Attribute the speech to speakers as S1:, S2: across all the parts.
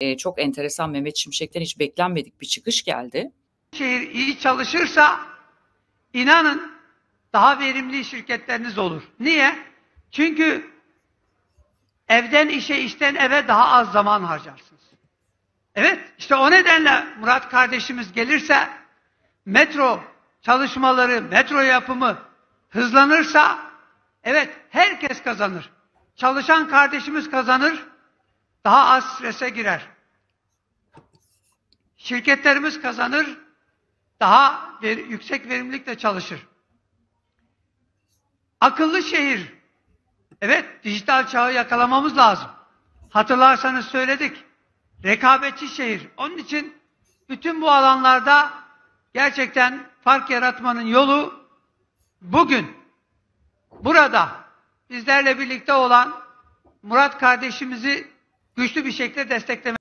S1: e, çok enteresan Mehmet Şimşek'ten hiç beklenmedik bir çıkış geldi.
S2: Şehir iyi
S1: çalışırsa
S2: inanın daha verimli şirketleriniz olur. Niye? Çünkü evden işe, işten eve daha az zaman harcarsınız. Evet, işte o nedenle Murat kardeşimiz gelirse metro çalışmaları, metro yapımı hızlanırsa evet herkes kazanır. Çalışan kardeşimiz kazanır, daha az strese girer. Şirketlerimiz kazanır, daha ver, yüksek verimlilikle çalışır. Akıllı şehir. Evet, dijital çağı yakalamamız lazım. Hatırlarsanız söyledik. Rekabetçi şehir. Onun için bütün bu alanlarda gerçekten fark yaratmanın yolu bugün burada bizlerle birlikte olan Murat kardeşimizi güçlü bir şekilde desteklemek.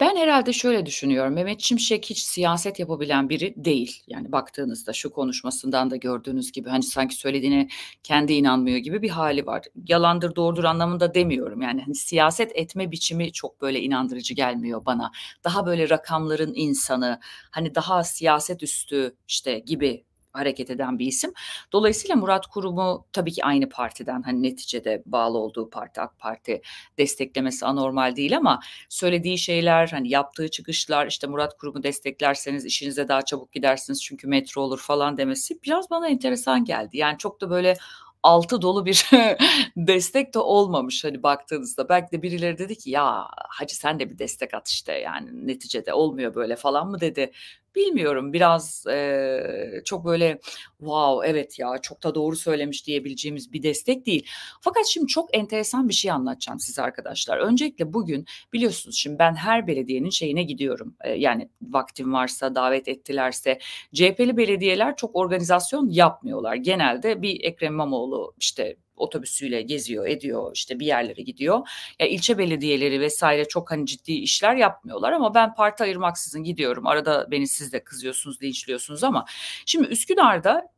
S1: ben herhalde şöyle düşünüyorum. Mehmet Şimşek hiç siyaset yapabilen biri değil. Yani baktığınızda şu konuşmasından da gördüğünüz gibi hani sanki söylediğine kendi inanmıyor gibi bir hali var. Yalandır doğrudur anlamında demiyorum. Yani hani siyaset etme biçimi çok böyle inandırıcı gelmiyor bana. Daha böyle rakamların insanı, hani daha siyaset üstü işte gibi hareket eden bir isim. Dolayısıyla Murat Kurum'u tabii ki aynı partiden hani neticede bağlı olduğu parti AK Parti desteklemesi anormal değil ama söylediği şeyler hani yaptığı çıkışlar işte Murat Kurum'u desteklerseniz işinize daha çabuk gidersiniz çünkü metro olur falan demesi biraz bana enteresan geldi. Yani çok da böyle altı dolu bir destek de olmamış hani baktığınızda. Belki de birileri dedi ki ya hacı sen de bir destek at işte yani neticede olmuyor böyle falan mı dedi bilmiyorum biraz e, çok böyle wow evet ya çok da doğru söylemiş diyebileceğimiz bir destek değil. Fakat şimdi çok enteresan bir şey anlatacağım size arkadaşlar. Öncelikle bugün biliyorsunuz şimdi ben her belediyenin şeyine gidiyorum. E, yani vaktim varsa davet ettilerse CHP'li belediyeler çok organizasyon yapmıyorlar. Genelde bir Ekrem İmamoğlu işte otobüsüyle geziyor, ediyor, işte bir yerlere gidiyor. Ya ilçe belediyeleri vesaire çok hani ciddi işler yapmıyorlar ama ben parti ayırmaksızın gidiyorum. Arada beni siz de kızıyorsunuz, linçliyorsunuz ama şimdi Üsküdar'da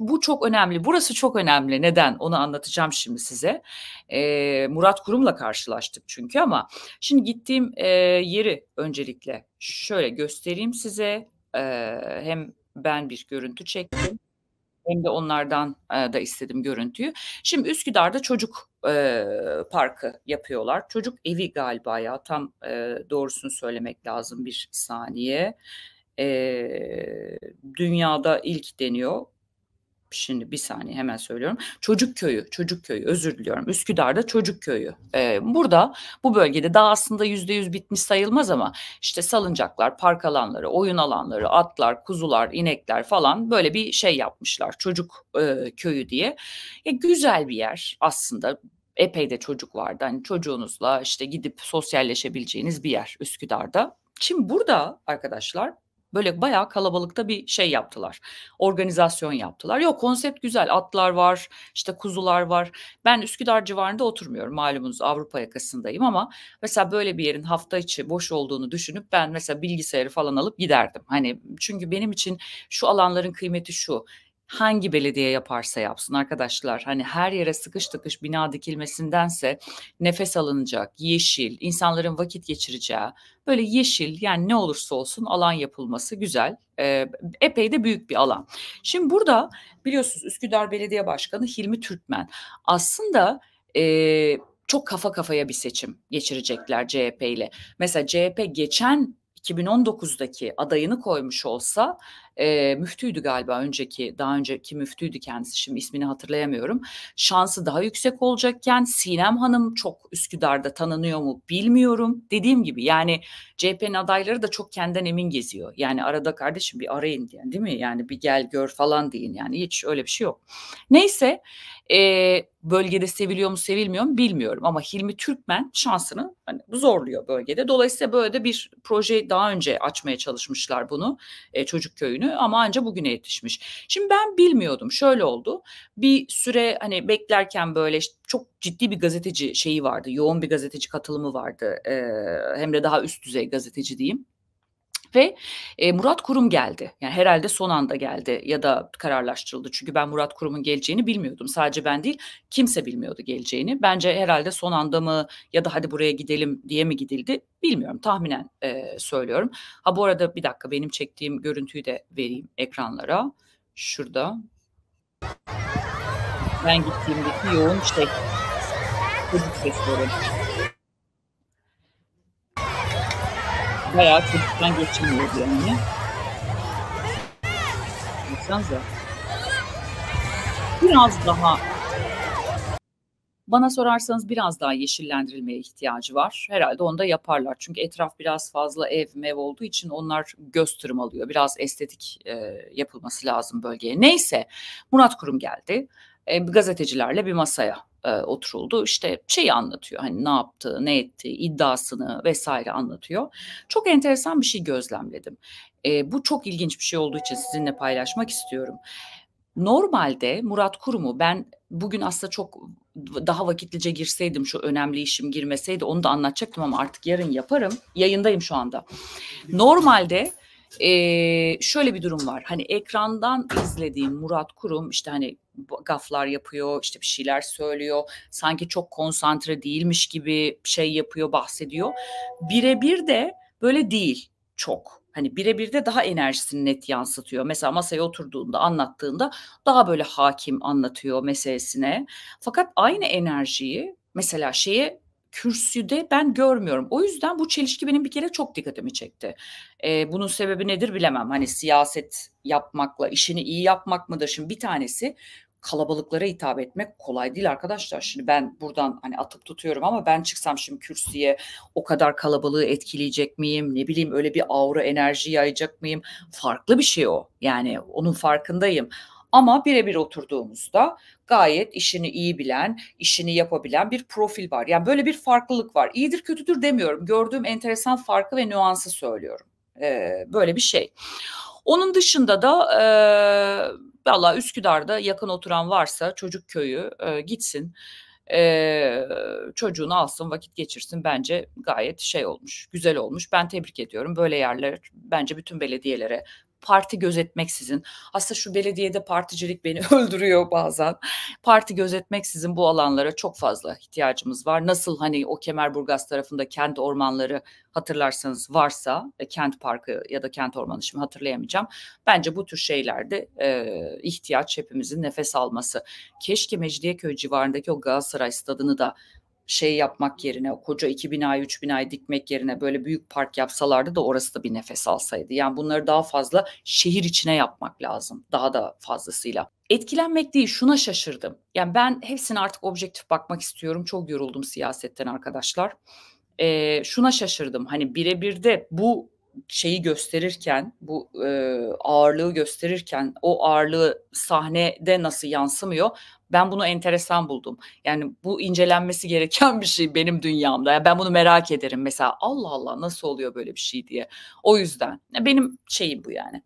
S1: bu çok önemli. Burası çok önemli. Neden? Onu anlatacağım şimdi size. Ee, Murat Kurum'la karşılaştık çünkü ama şimdi gittiğim e, yeri öncelikle şöyle göstereyim size. Ee, hem ben bir görüntü çektim. Hem de onlardan e, da istedim görüntüyü. Şimdi Üsküdar'da çocuk e, parkı yapıyorlar. Çocuk evi galiba ya tam e, doğrusunu söylemek lazım bir saniye. E, dünyada ilk deniyor şimdi bir saniye hemen söylüyorum. Çocuk Köyü, Çocuk Köyü özür diliyorum. Üsküdar'da Çocuk Köyü. Ee, burada bu bölgede daha aslında yüzde yüz bitmiş sayılmaz ama işte salıncaklar, park alanları, oyun alanları, atlar, kuzular, inekler falan böyle bir şey yapmışlar. Çocuk e, Köyü diye. E, güzel bir yer aslında epey de çocuk vardı. Hani çocuğunuzla işte gidip sosyalleşebileceğiniz bir yer Üsküdar'da. Şimdi burada arkadaşlar Böyle bayağı kalabalıkta bir şey yaptılar. Organizasyon yaptılar. Yok konsept güzel. Atlar var, işte kuzular var. Ben Üsküdar civarında oturmuyorum malumunuz Avrupa yakasındayım ama mesela böyle bir yerin hafta içi boş olduğunu düşünüp ben mesela bilgisayarı falan alıp giderdim. Hani çünkü benim için şu alanların kıymeti şu hangi belediye yaparsa yapsın arkadaşlar. Hani her yere sıkış tıkış bina dikilmesindense nefes alınacak, yeşil, insanların vakit geçireceği böyle yeşil yani ne olursa olsun alan yapılması güzel. E, epey de büyük bir alan. Şimdi burada biliyorsunuz Üsküdar Belediye Başkanı Hilmi Türkmen aslında e, çok kafa kafaya bir seçim geçirecekler CHP ile. Mesela CHP geçen 2019'daki adayını koymuş olsa e, müftüydü galiba önceki daha önceki müftüydü kendisi şimdi ismini hatırlayamıyorum. Şansı daha yüksek olacakken Sinem Hanım çok Üsküdar'da tanınıyor mu bilmiyorum. Dediğim gibi yani CHP'nin adayları da çok kendinden emin geziyor. Yani arada kardeşim bir arayın diyen değil mi? Yani bir gel gör falan deyin yani hiç öyle bir şey yok. Neyse e, bölgede seviliyor mu sevilmiyor mu bilmiyorum ama Hilmi Türkmen şansını hani zorluyor bölgede. Dolayısıyla böyle de bir proje daha önce açmaya çalışmışlar bunu e, çocuk köyünü günü ama anca bugüne yetişmiş. Şimdi ben bilmiyordum. Şöyle oldu. Bir süre hani beklerken böyle çok ciddi bir gazeteci şeyi vardı. Yoğun bir gazeteci katılımı vardı. Ee, hem de daha üst düzey gazeteci diyeyim ve e, Murat Kurum geldi. Yani herhalde son anda geldi ya da kararlaştırıldı. Çünkü ben Murat Kurum'un geleceğini bilmiyordum. Sadece ben değil kimse bilmiyordu geleceğini. Bence herhalde son anda mı ya da hadi buraya gidelim diye mi gidildi bilmiyorum. Tahminen e, söylüyorum. Ha bu arada bir dakika benim çektiğim görüntüyü de vereyim ekranlara. Şurada. Ben gittiğimdeki yoğun şey çocuk sesleri. bayağı çocuktan geçemiyor yani. Baksanıza. Biraz daha bana sorarsanız biraz daha yeşillendirilmeye ihtiyacı var. Herhalde onu da yaparlar. Çünkü etraf biraz fazla ev mev olduğu için onlar göz alıyor. Biraz estetik e, yapılması lazım bölgeye. Neyse Murat Kurum geldi. E, gazetecilerle bir masaya e, oturuldu. İşte şeyi anlatıyor hani ne yaptı, ne etti, iddiasını vesaire anlatıyor. Çok enteresan bir şey gözlemledim. E, bu çok ilginç bir şey olduğu için sizinle paylaşmak istiyorum. Normalde Murat Kurum'u ben bugün aslında çok daha vakitlice girseydim şu önemli işim girmeseydi onu da anlatacaktım ama artık yarın yaparım. Yayındayım şu anda. Normalde ee, şöyle bir durum var. Hani ekrandan izlediğim Murat Kurum işte hani gaflar yapıyor, işte bir şeyler söylüyor. Sanki çok konsantre değilmiş gibi şey yapıyor, bahsediyor. Birebir de böyle değil çok. Hani birebir de daha enerjisini net yansıtıyor. Mesela masaya oturduğunda, anlattığında daha böyle hakim anlatıyor meselesine. Fakat aynı enerjiyi mesela şeye kürsüde ben görmüyorum. O yüzden bu çelişki benim bir kere çok dikkatimi çekti. E, bunun sebebi nedir bilemem. Hani siyaset yapmakla işini iyi yapmak mıdır? Şimdi bir tanesi kalabalıklara hitap etmek kolay değil arkadaşlar. Şimdi ben buradan hani atıp tutuyorum ama ben çıksam şimdi kürsüye o kadar kalabalığı etkileyecek miyim? Ne bileyim öyle bir aura enerji yayacak mıyım? Farklı bir şey o. Yani onun farkındayım. Ama birebir oturduğumuzda gayet işini iyi bilen, işini yapabilen bir profil var. Yani böyle bir farklılık var. İyidir kötüdür demiyorum. Gördüğüm enteresan farkı ve nüansı söylüyorum. Ee, böyle bir şey. Onun dışında da e, valla Üsküdar'da yakın oturan varsa çocuk köyü e, gitsin ee, çocuğunu alsın vakit geçirsin bence gayet şey olmuş güzel olmuş ben tebrik ediyorum böyle yerler bence bütün belediyelere parti gözetmeksizin aslında şu belediyede particilik beni öldürüyor bazen parti gözetmeksizin bu alanlara çok fazla ihtiyacımız var. Nasıl hani o Kemerburgaz tarafında kent ormanları hatırlarsanız varsa e, kent parkı ya da kent ormanı şimdi hatırlayamayacağım. Bence bu tür şeylerde e, ihtiyaç hepimizin nefes alması. Keşke Mecidiyeköy civarındaki o Galatasaray stadını da şey yapmak yerine o koca 2 binayı 3 ay dikmek yerine böyle büyük park yapsalardı da orası da bir nefes alsaydı. Yani bunları daha fazla şehir içine yapmak lazım daha da fazlasıyla. Etkilenmek değil şuna şaşırdım. Yani ben hepsine artık objektif bakmak istiyorum. Çok yoruldum siyasetten arkadaşlar. Ee, şuna şaşırdım hani birebir de bu şeyi gösterirken bu e, ağırlığı gösterirken o ağırlığı sahnede nasıl yansımıyor? Ben bunu enteresan buldum. Yani bu incelenmesi gereken bir şey benim dünyamda. Yani ben bunu merak ederim mesela Allah Allah nasıl oluyor böyle bir şey diye. O yüzden benim şeyim bu yani.